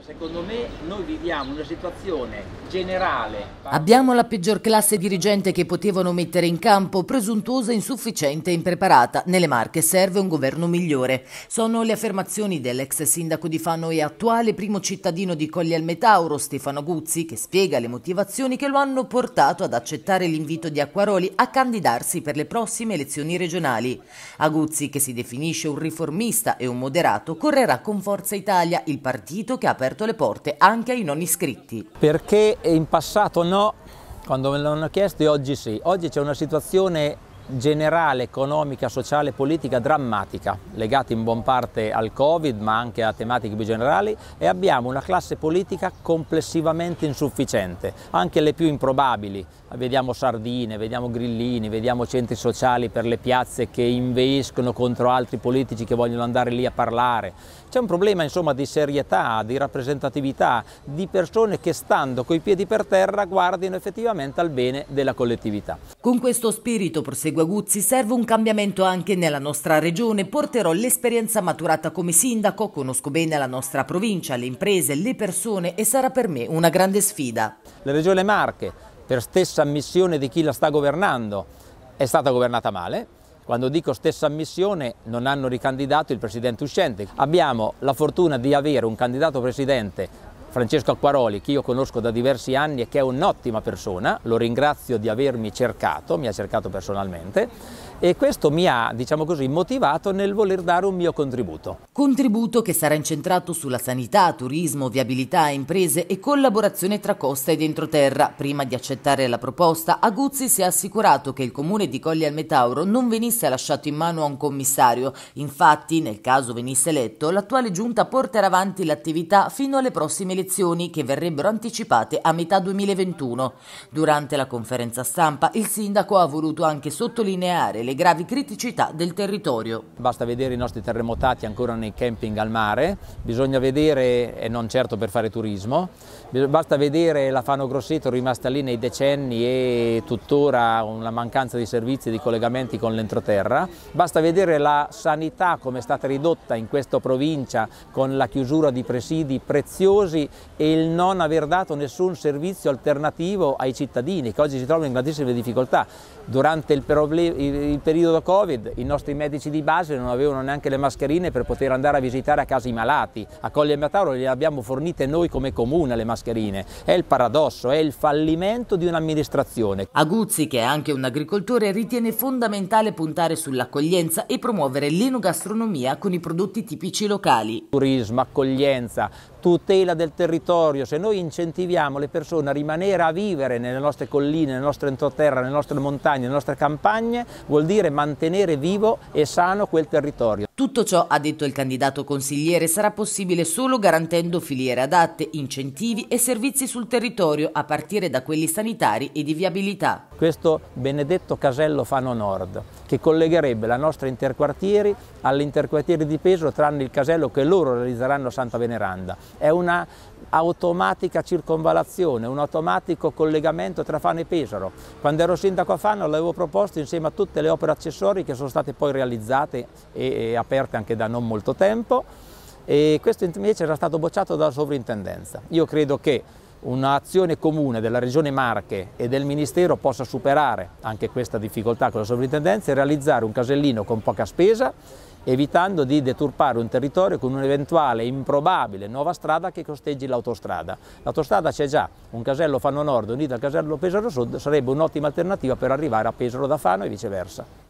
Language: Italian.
Certo, secondo me noi viviamo una situazione generale. Abbiamo la peggior classe dirigente che potevano mettere in campo, presuntuosa, insufficiente e impreparata. Nelle Marche serve un governo migliore. Sono le affermazioni dell'ex sindaco di Fano e attuale primo cittadino di Colli al Metauro, Stefano Guzzi, che spiega le motivazioni che lo hanno portato ad accettare l'invito di Acquaroli a candidarsi per le prossime elezioni regionali. A Guzzi, che si definisce un riformista e un moderato, correrà con Forza Italia, il partito che ha aperto aperto le porte anche ai non iscritti. Perché in passato no, quando me l'hanno chiesto e oggi sì. Oggi c'è una situazione generale, economica, sociale e politica drammatica, legata in buon parte al Covid ma anche a tematiche più generali e abbiamo una classe politica complessivamente insufficiente, anche le più improbabili, vediamo sardine, vediamo grillini, vediamo centri sociali per le piazze che inveiscono contro altri politici che vogliono andare lì a parlare, c'è un problema insomma di serietà, di rappresentatività, di persone che stando coi piedi per terra guardino effettivamente al bene della collettività. Con questo spirito proseguiamo Guaguzzi, serve un cambiamento anche nella nostra regione. Porterò l'esperienza maturata come sindaco, conosco bene la nostra provincia, le imprese, le persone e sarà per me una grande sfida. La regione Marche, per stessa ammissione di chi la sta governando, è stata governata male. Quando dico stessa ammissione non hanno ricandidato il presidente uscente. Abbiamo la fortuna di avere un candidato presidente Francesco Acquaroli, che io conosco da diversi anni e che è un'ottima persona, lo ringrazio di avermi cercato, mi ha cercato personalmente, e questo mi ha, diciamo così, motivato nel voler dare un mio contributo. Contributo che sarà incentrato sulla sanità, turismo, viabilità, imprese e collaborazione tra costa ed entroterra. Prima di accettare la proposta, Aguzzi si è assicurato che il comune di Colli al Metauro non venisse lasciato in mano a un commissario. Infatti, nel caso venisse eletto, l'attuale giunta porterà avanti l'attività fino alle prossime elezioni che verrebbero anticipate a metà 2021. Durante la conferenza stampa, il sindaco ha voluto anche sottolineare le le gravi criticità del territorio. Basta vedere i nostri terremotati ancora nei camping al mare, bisogna vedere, e non certo per fare turismo, basta vedere la Fano Grosseto rimasta lì nei decenni e tuttora una mancanza di servizi e di collegamenti con l'entroterra, basta vedere la sanità come è stata ridotta in questa provincia con la chiusura di presidi preziosi e il non aver dato nessun servizio alternativo ai cittadini che oggi si trovano in grandissime difficoltà. Durante il, il il periodo Covid i nostri medici di base non avevano neanche le mascherine per poter andare a visitare a casa i malati. A Colle Mataro le abbiamo fornite noi come comune le mascherine. È il paradosso, è il fallimento di un'amministrazione. Aguzzi, che è anche un agricoltore, ritiene fondamentale puntare sull'accoglienza e promuovere l'enogastronomia con i prodotti tipici locali. Turismo, accoglienza, tutela del territorio, se noi incentiviamo le persone a rimanere a vivere nelle nostre colline, nelle nostre entroterra, nelle nostre montagne, nelle nostre campagne, vuol dire mantenere vivo e sano quel territorio. Tutto ciò, ha detto il candidato consigliere, sarà possibile solo garantendo filiere adatte, incentivi e servizi sul territorio, a partire da quelli sanitari e di viabilità. Questo benedetto casello Fano Nord, che collegherebbe la nostra interquartieri all'interquartieri di Peso, tranne il casello che loro realizzeranno a Santa Veneranda. È una automatica circonvalazione, un automatico collegamento tra Fano e Pesaro. Quando ero sindaco a Fano l'avevo proposto insieme a tutte le opere accessorie che sono state poi realizzate e, e aperte anche da non molto tempo e questo invece era stato bocciato dalla sovrintendenza. Io credo che un'azione comune della Regione Marche e del Ministero possa superare anche questa difficoltà con la sovrintendenza e realizzare un casellino con poca spesa, evitando di deturpare un territorio con un'eventuale improbabile nuova strada che costeggi l'autostrada. L'autostrada c'è già, un casello Fano Nord unito al casello Pesaro Sud sarebbe un'ottima alternativa per arrivare a Pesaro da Fano e viceversa.